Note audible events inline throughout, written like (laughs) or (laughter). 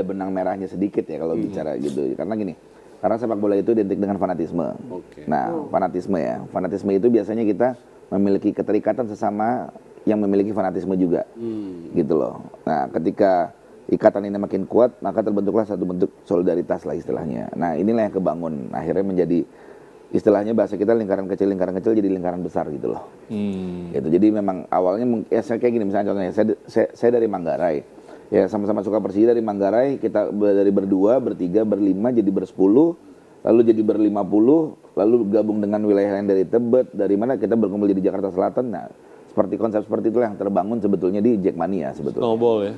ada benang merahnya sedikit ya kalau hmm. bicara gitu. Karena gini, karena sepak bola itu identik dengan fanatisme. Okay. Nah, hmm. fanatisme ya. Fanatisme itu biasanya kita memiliki keterikatan sesama yang memiliki fanatisme juga. Mm. Gitu loh. Nah, ketika ikatan ini makin kuat, maka terbentuklah satu bentuk solidaritas lah istilahnya. Nah, inilah yang kebangun akhirnya menjadi istilahnya bahasa kita lingkaran kecil lingkaran kecil jadi lingkaran besar gitu loh. Hmm. Gitu. Jadi memang awalnya ya saya kayak gini misalnya contohnya saya saya, saya dari Manggarai ya sama-sama suka Persija dari Manggarai kita dari berdua bertiga berlima jadi bersepuluh lalu jadi berlima puluh lalu gabung dengan wilayah lain dari Tebet dari mana kita berkumpul jadi Jakarta Selatan nah seperti konsep seperti itu yang terbangun sebetulnya di Jackmania sebetulnya snowball ya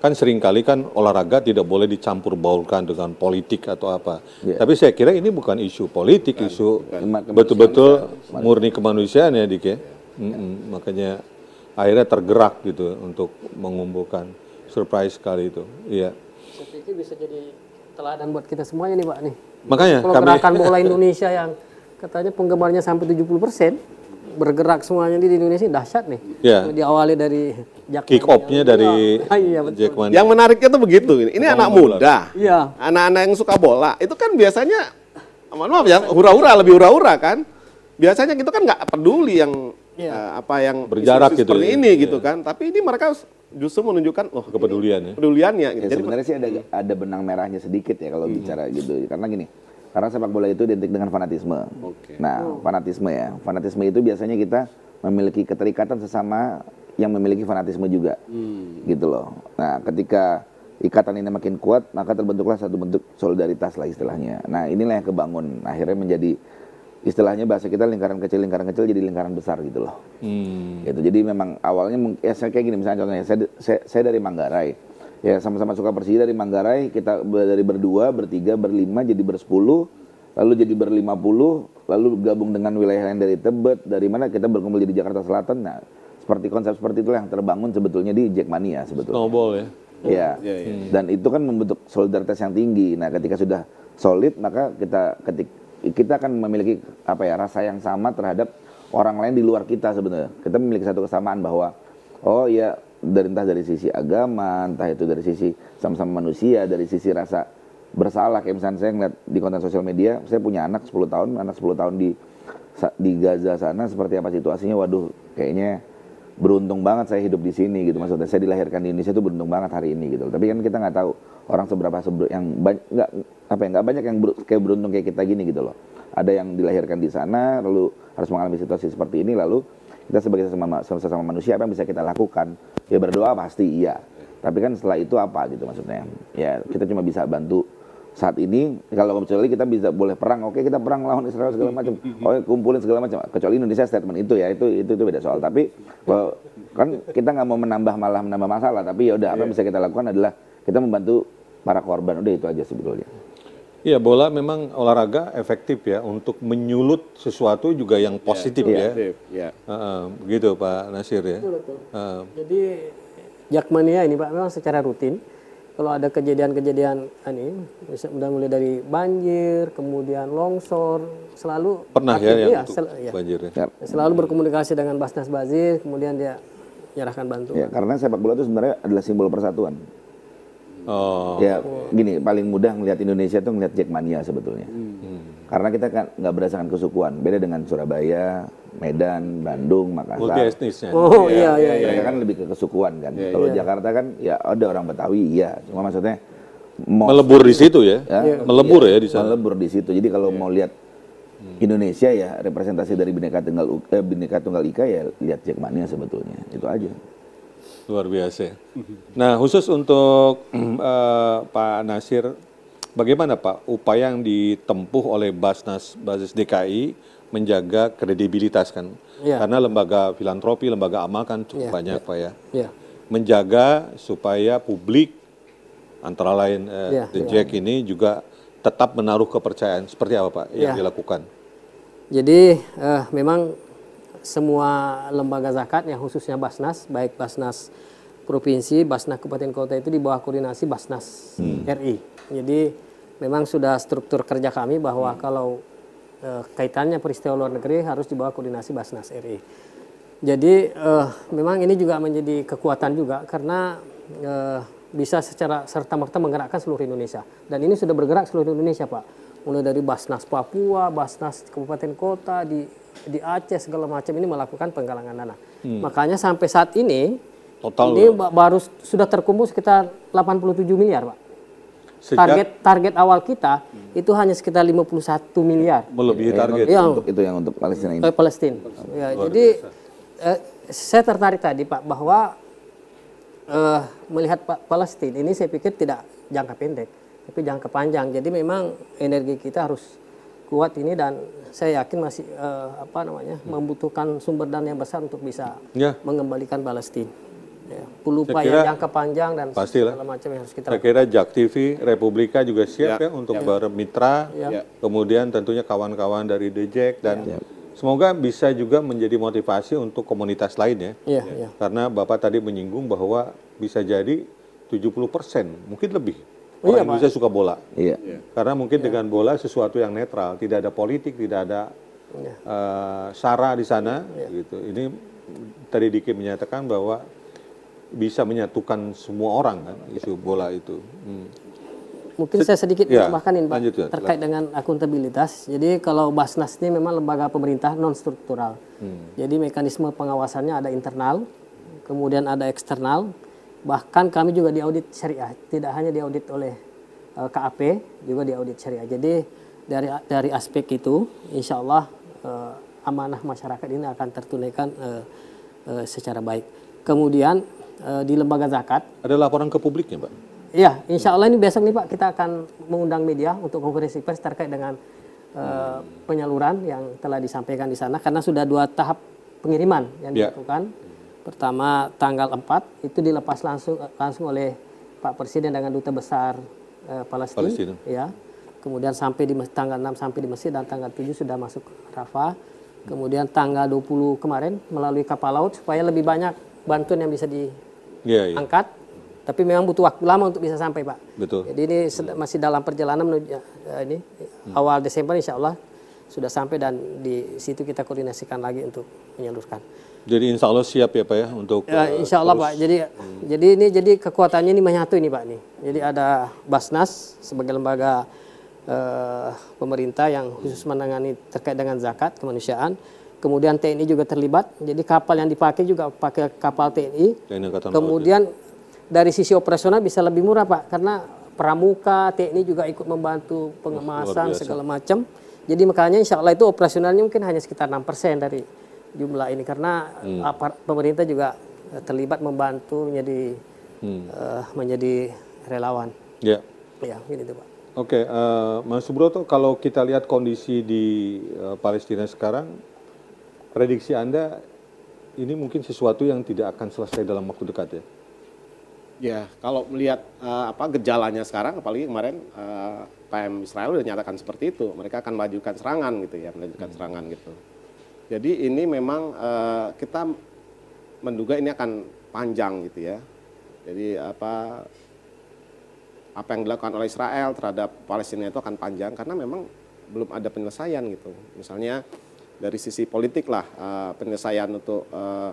kan seringkali kan olahraga tidak boleh dicampur baulkan dengan politik atau apa. Ya. Tapi saya kira ini bukan isu politik, bukan, isu betul-betul murni kemanusiaan ya Dik ya. Mm -mm, makanya akhirnya tergerak gitu untuk mengumpulkan surprise sekali itu. Iya. Seperti itu bisa jadi teladan buat kita semuanya nih Pak nih. Makanya Kalau kami... gerakan bola (laughs) Indonesia yang katanya penggemarnya sampai 70 persen, bergerak semuanya di Indonesia dahsyat nih. Ya. Diawali dari Jack kick off-nya dari ah, iya, Jack Mania. Yang menariknya tuh begitu ini. Ini anak muda. Iya. Anak-anak yang suka bola itu kan biasanya maaf ya hura-hura lebih hura-hura kan. Biasanya gitu kan nggak peduli yang ya. uh, apa yang berjarak gitu seperti ya. ini gitu gitu kan. Tapi ini mereka justru menunjukkan oh kepeduliannya. Kepeduliannya Peduliannya gitu. Ya, Jadi sebenarnya sih ada ada benang merahnya sedikit ya kalau hmm. bicara gitu. Karena gini, karena sepak bola itu identik dengan fanatisme. Okay. Nah, oh. fanatisme ya. Fanatisme itu biasanya kita memiliki keterikatan sesama yang memiliki fanatisme juga. Hmm. Gitu loh. Nah, ketika ikatan ini makin kuat, maka terbentuklah satu bentuk solidaritas lah istilahnya. Nah, inilah yang kebangun. Akhirnya menjadi istilahnya bahasa kita lingkaran kecil lingkaran kecil jadi lingkaran besar gitu loh hmm. gitu jadi memang awalnya ya saya kayak gini misalnya contohnya saya saya, saya dari Manggarai ya sama-sama suka Persija dari Manggarai kita dari berdua bertiga berlima jadi bersepuluh lalu jadi berlima puluh lalu gabung dengan wilayah lain dari Tebet dari mana kita berkumpul di Jakarta Selatan nah seperti konsep seperti itu yang terbangun sebetulnya di Jackmania sebetulnya snowball ya ya, ya, ya, ya. dan itu kan membentuk solidaritas yang tinggi nah ketika sudah solid maka kita ketik kita akan memiliki apa ya rasa yang sama terhadap orang lain di luar kita sebenarnya kita memiliki satu kesamaan bahwa oh ya dari entah dari sisi agama, entah itu dari sisi sama-sama manusia, dari sisi rasa bersalah kayak misalnya saya ngeliat di konten sosial media, saya punya anak 10 tahun, anak 10 tahun di di Gaza sana seperti apa situasinya, waduh kayaknya beruntung banget saya hidup di sini gitu maksudnya saya dilahirkan di Indonesia itu beruntung banget hari ini gitu tapi kan kita nggak tahu orang seberapa seber yang nggak apa ya nggak banyak yang ber, kayak beruntung kayak kita gini gitu loh ada yang dilahirkan di sana lalu harus mengalami situasi seperti ini lalu kita sebagai sesama, sesama manusia apa yang bisa kita lakukan ya berdoa pasti iya tapi kan setelah itu apa gitu maksudnya ya kita cuma bisa bantu saat ini kalau kecuali kita bisa boleh perang oke kita perang lawan Israel segala macam oke kumpulin segala macam kecuali Indonesia statement itu ya itu itu itu beda soal tapi kalau, kan kita nggak mau menambah malah menambah masalah tapi ya udah apa yang bisa kita lakukan adalah kita membantu para korban udah itu aja sebetulnya Iya bola memang olahraga efektif ya untuk menyulut sesuatu juga yang iya, positif ya, ya. ya. Uh, uh, begitu Pak Nasir ya. Uh. Jadi Jakmania ini Pak memang secara rutin kalau ada kejadian-kejadian ini udah mulai dari banjir kemudian longsor selalu pernah ya, yang ya, sel, ya. banjir ya. selalu berkomunikasi dengan Basnas Bazir kemudian dia menyerahkan bantuan. Ya, karena sepak bola itu sebenarnya adalah simbol persatuan. Oh. Ya gini paling mudah melihat Indonesia itu melihat Jackmania sebetulnya. Hmm. Karena kita kan nggak berdasarkan kesukuan, beda dengan Surabaya, Medan, Bandung, Makassar. Multi etnisnya. Oh iya iya. iya mereka iya. kan lebih ke kesukuan kan. Iya, Kalau iya. Jakarta kan ya ada orang Betawi, iya. Cuma maksudnya most, melebur di situ ya, ya yeah. melebur ya, ya di iya, sana. Melebur di situ. Jadi kalau yeah. mau lihat hmm. Indonesia ya representasi dari bineka tunggal eh, bineka tunggal ika ya lihat Jackmania sebetulnya itu aja. Luar biasa. Nah, khusus untuk uh, (clears throat) Pak Nasir, bagaimana Pak upaya yang ditempuh oleh Basnas Basis DKI menjaga kredibilitas kan? Ya. Karena lembaga filantropi, lembaga amal kan cukup ya, banyak ya. Pak ya. ya. Menjaga supaya publik antara lain uh, ya, The ya. Jack ya. ini juga tetap menaruh kepercayaan. Seperti apa Pak yang ya. dilakukan? Jadi uh, memang semua lembaga zakat yang khususnya Basnas, baik Basnas provinsi, Basnas kabupaten kota itu di bawah koordinasi Basnas hmm. RI. Jadi memang sudah struktur kerja kami bahwa hmm. kalau eh, kaitannya peristiwa luar negeri harus di bawah koordinasi Basnas RI. Jadi eh, memang ini juga menjadi kekuatan juga karena eh, bisa secara serta merta menggerakkan seluruh Indonesia dan ini sudah bergerak seluruh Indonesia, Pak mulai dari Basnas Papua, Basnas Kabupaten Kota di di Aceh segala macam ini melakukan penggalangan dana. Hmm. Makanya sampai saat ini total ini ya. baru sudah terkumpul sekitar 87 miliar, Pak. Sejak target target awal kita hmm. itu hanya sekitar 51 miliar. Melebihi target. Ya, untuk itu yang untuk Palestina ini. Eh, Palestina. Ya, jadi eh, saya tertarik tadi Pak bahwa eh, melihat Pak Palestina ini saya pikir tidak jangka pendek tapi jangka panjang. Jadi memang energi kita harus kuat ini dan saya yakin masih uh, apa namanya hmm. membutuhkan sumber dana yang besar untuk bisa ya. mengembalikan Palestina. Ya, yang jangka panjang dan pastilah. segala macam yang harus kita Saya kira Jak TV Republika juga siap ya, ya untuk ya. bermitra, ya. ya. kemudian tentunya kawan-kawan dari Dejek dan ya. semoga bisa juga menjadi motivasi untuk komunitas lainnya ya, ya. ya. Karena Bapak tadi menyinggung bahwa bisa jadi 70 persen, mungkin lebih orang iya, Indonesia Pak. suka bola. Iya. iya. Karena mungkin iya. dengan bola sesuatu yang netral, tidak ada politik, tidak ada iya. uh, sara di sana. Iya. Gitu. Ini tadi Diki menyatakan bahwa bisa menyatukan semua orang kan isu bola itu. Hmm. Mungkin Se saya sedikit ya, ini Pak ya, terkait dengan akuntabilitas. Jadi kalau Basnas ini memang lembaga pemerintah non struktural. Hmm. Jadi mekanisme pengawasannya ada internal, kemudian ada eksternal, Bahkan kami juga diaudit syariah, tidak hanya diaudit oleh uh, eh, KAP, juga diaudit syariah. Jadi dari dari aspek itu, insya Allah uh, amanah masyarakat ini akan tertunaikan uh, uh, secara baik. Kemudian uh, di lembaga zakat. Ada laporan ke publiknya, Pak? Iya, insya Allah ini besok nih Pak kita akan mengundang media untuk konferensi pers terkait dengan uh, penyaluran yang telah disampaikan di sana karena sudah dua tahap pengiriman yang iya. dilakukan. Pertama tanggal 4 itu dilepas langsung langsung oleh Pak Presiden dengan duta besar eh, Palestina, Palestina. Ya. Kemudian sampai di tanggal 6 sampai di Mesir dan tanggal 7 sudah masuk Rafah. Kemudian tanggal 20 kemarin melalui kapal laut supaya lebih banyak bantuan yang bisa diangkat. Iya, iya. Yeah, yeah. Tapi memang butuh waktu lama untuk bisa sampai, Pak. Betul. Jadi ini masih dalam perjalanan menuju ya, eh, ini hmm. awal Desember insya Allah sudah sampai dan di situ kita koordinasikan lagi untuk menyalurkan. Jadi insya Allah siap ya Pak ya untuk ya, eh, Insya Allah terus. Pak. Jadi hmm. jadi ini jadi kekuatannya ini menyatu ini Pak nih. Jadi ada Basnas sebagai lembaga eh, pemerintah yang khusus menangani terkait dengan zakat kemanusiaan. Kemudian TNI juga terlibat. Jadi kapal yang dipakai juga pakai kapal TNI. TNI ya. Kemudian ya. dari sisi operasional bisa lebih murah Pak karena pramuka TNI juga ikut membantu pengemasan segala macam. Jadi makanya insya Allah itu operasionalnya mungkin hanya sekitar enam persen dari jumlah ini karena hmm. apart, pemerintah juga eh, terlibat membantu menjadi hmm. uh, menjadi relawan. Ya. ya ini tuh Pak. Oke, okay, uh, eh, Mas Subroto, kalau kita lihat kondisi di uh, Palestina sekarang, prediksi Anda ini mungkin sesuatu yang tidak akan selesai dalam waktu dekat ya? Ya, kalau melihat uh, apa gejalanya sekarang, apalagi kemarin uh, PM Israel sudah nyatakan seperti itu, mereka akan melanjutkan serangan gitu ya, melanjutkan hmm. serangan gitu. Jadi ini memang uh, kita menduga ini akan panjang gitu ya. Jadi apa apa yang dilakukan oleh Israel terhadap Palestina itu akan panjang karena memang belum ada penyelesaian gitu. Misalnya dari sisi politik lah uh, penyelesaian untuk uh,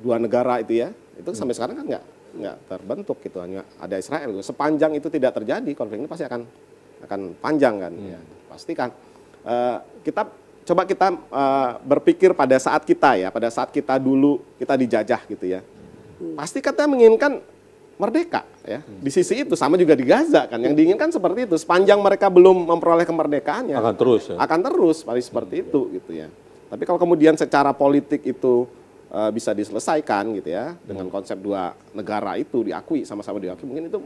dua negara itu ya itu sampai sekarang kan nggak nggak terbentuk gitu hanya ada Israel gitu. sepanjang itu tidak terjadi konflik ini pasti akan akan panjang kan hmm. ya pastikan uh, kita coba kita uh, berpikir pada saat kita ya, pada saat kita dulu kita dijajah gitu ya. Pasti kata menginginkan merdeka ya. Di sisi itu sama juga di Gaza kan yang diinginkan seperti itu. Sepanjang mereka belum memperoleh kemerdekaannya akan terus ya. Akan terus paling seperti itu gitu ya. Tapi kalau kemudian secara politik itu uh, bisa diselesaikan gitu ya dengan hmm. konsep dua negara itu diakui sama-sama diakui mungkin itu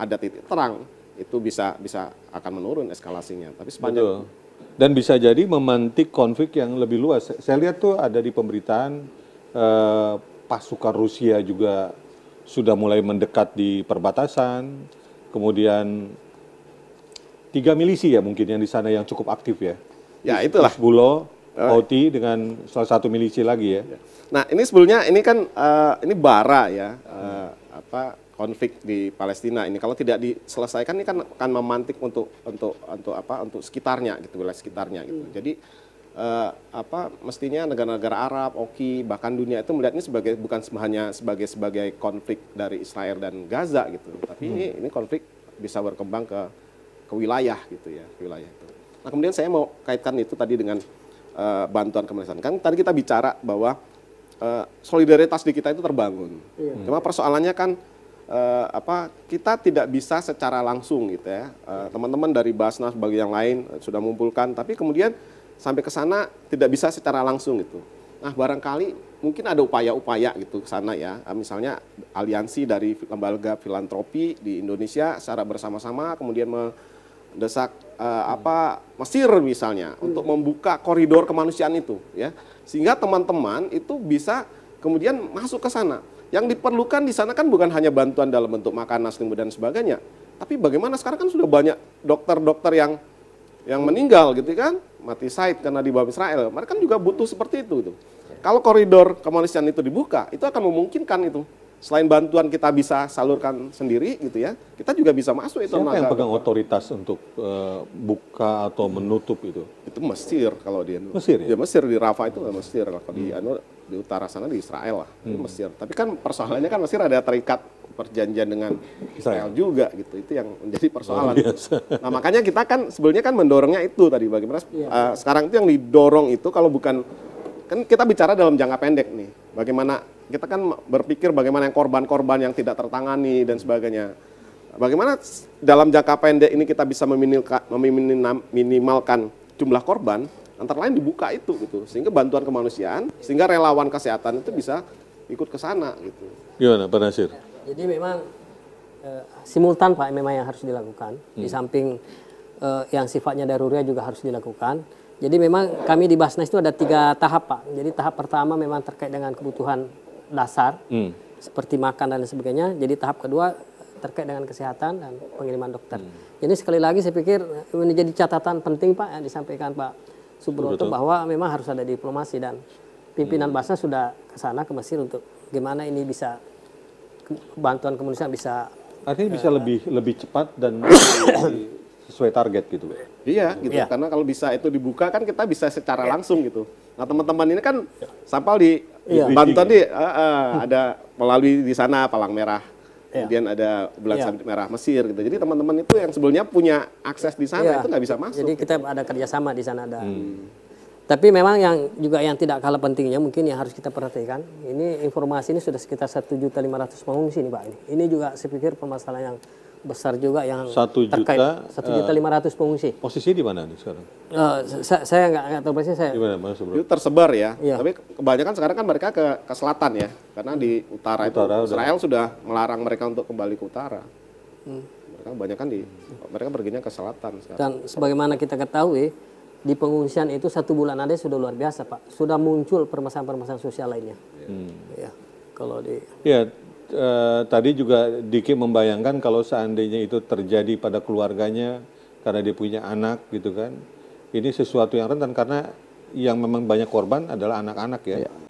ada titik terang itu bisa bisa akan menurun eskalasinya. Tapi sepanjang Betul dan bisa jadi memantik konflik yang lebih luas. Saya lihat tuh ada di pemberitaan eh, pasukan Rusia juga sudah mulai mendekat di perbatasan, kemudian tiga milisi ya mungkin yang di sana yang cukup aktif ya. Ya itulah. Hizbullah, oh, iya. Houthi dengan salah satu milisi lagi ya. Iya. Nah ini sebelumnya ini kan uh, ini bara ya uh, apa konflik di Palestina ini kalau tidak diselesaikan ini kan akan memantik untuk untuk untuk apa untuk sekitarnya gitu wilayah sekitarnya gitu. Hmm. Jadi eh, apa mestinya negara-negara Arab, OKI bahkan dunia itu melihatnya sebagai bukan hanya sebagai sebagai konflik dari Israel dan Gaza gitu. Tapi hmm. ini ini konflik bisa berkembang ke ke wilayah gitu ya, ke wilayah itu. Nah, kemudian saya mau kaitkan itu tadi dengan eh, bantuan kemanusiaan. Kan tadi kita bicara bahwa uh, solidaritas di kita itu terbangun. Iya. Cuma persoalannya kan uh, apa kita tidak bisa secara langsung gitu ya. teman eh, teman-teman dari Basnas bagi yang lain uh, sudah mengumpulkan, tapi kemudian sampai ke sana tidak bisa secara langsung gitu. Nah, barangkali mungkin ada upaya-upaya gitu ke sana ya. Uh, misalnya aliansi dari lembaga filantropi di Indonesia secara bersama-sama kemudian mendesak uh, apa Mesir misalnya hmm. untuk membuka koridor kemanusiaan itu ya. Sehingga teman-teman itu bisa kemudian masuk ke sana yang diperlukan di sana kan bukan hanya bantuan dalam bentuk makanan, selimut dan sebagainya, tapi bagaimana sekarang kan sudah banyak dokter-dokter yang yang meninggal gitu kan, mati syahid karena di bawah Israel. Mereka kan juga butuh seperti itu. Gitu. Kalau koridor kemanusiaan itu dibuka, itu akan memungkinkan itu. Selain bantuan kita bisa salurkan sendiri gitu ya, kita juga bisa masuk itu. Siapa yang pegang otoritas untuk uh, buka atau menutup itu? Itu Mesir kalau di Mesir ya? ya Mesir di Rafa itu Mesir kalau di hmm di utara sana di Israel lah, hmm. di Mesir. Tapi kan persoalannya kan Mesir ada terikat perjanjian dengan Israel juga gitu. Itu yang menjadi persoalan. Oh, nah, makanya kita kan sebenarnya kan mendorongnya itu tadi bagaimana ya. uh, sekarang itu yang didorong itu kalau bukan kan kita bicara dalam jangka pendek nih. Bagaimana kita kan berpikir bagaimana yang korban-korban yang tidak tertangani dan sebagainya. Bagaimana dalam jangka pendek ini kita bisa meminimalkan jumlah korban antara lain dibuka itu gitu sehingga bantuan kemanusiaan sehingga relawan kesehatan itu bisa ikut ke sana gitu. Gimana Pak Nasir? Jadi memang e, simultan Pak memang yang harus dilakukan hmm. di samping e, yang sifatnya darurat juga harus dilakukan. Jadi memang kami di Basnas itu ada tiga tahap Pak. Jadi tahap pertama memang terkait dengan kebutuhan dasar hmm. seperti makan dan sebagainya. Jadi tahap kedua terkait dengan kesehatan dan pengiriman dokter. Hmm. Jadi sekali lagi saya pikir menjadi catatan penting Pak yang disampaikan Pak Subroto bahwa memang harus ada diplomasi dan pimpinan hmm. Basnas sudah ke sana ke Mesir untuk gimana ini bisa bantuan kemanusiaan bisa artinya uh, bisa eh, lebih lebih cepat dan (coughs) sesuai target gitu. Iya gitu. Ya. Karena kalau bisa itu dibuka kan kita bisa secara iya. langsung gitu. Nah, teman-teman ini kan iya. sampel di iya. bantuan di uh, eh, uh, eh, ada melalui di sana Palang Merah Iya. kemudian ada bulan iya. yeah. sabit merah Mesir gitu. Jadi teman-teman itu yang sebelumnya punya akses di sana yeah. itu nggak bisa masuk. Jadi kita gitu. ada kerjasama di sana ada. Hmm. Tapi memang yang juga yang tidak kalah pentingnya mungkin yang harus kita perhatikan ini informasi ini sudah sekitar satu juta lima ratus pengungsi nih pak ini. Ini juga saya pikir permasalahan yang besar juga yang satu terkait satu juta eh, lima ratus pengungsi. Posisi di mana nih sekarang? Uh, eh, saya, saya nggak nggak tahu persis saya. Di mana, itu tersebar ya. ya. Tapi kebanyakan sekarang kan mereka ke ke selatan ya, karena di utara, utara itu Israel sudah melarang mereka untuk kembali ke utara. Hmm. Mereka kan di mereka perginya ke selatan. Sekarang. Dan sebagaimana kita ketahui di pengungsian itu satu bulan ada sudah luar biasa pak, sudah muncul permasalahan-permasalahan sosial lainnya. Hmm. Ya kalau di. Ya Eh, tadi juga Diki membayangkan kalau seandainya itu terjadi pada keluarganya karena dia punya anak gitu kan. Ini sesuatu yang rentan karena yang memang banyak korban adalah anak-anak ya. ya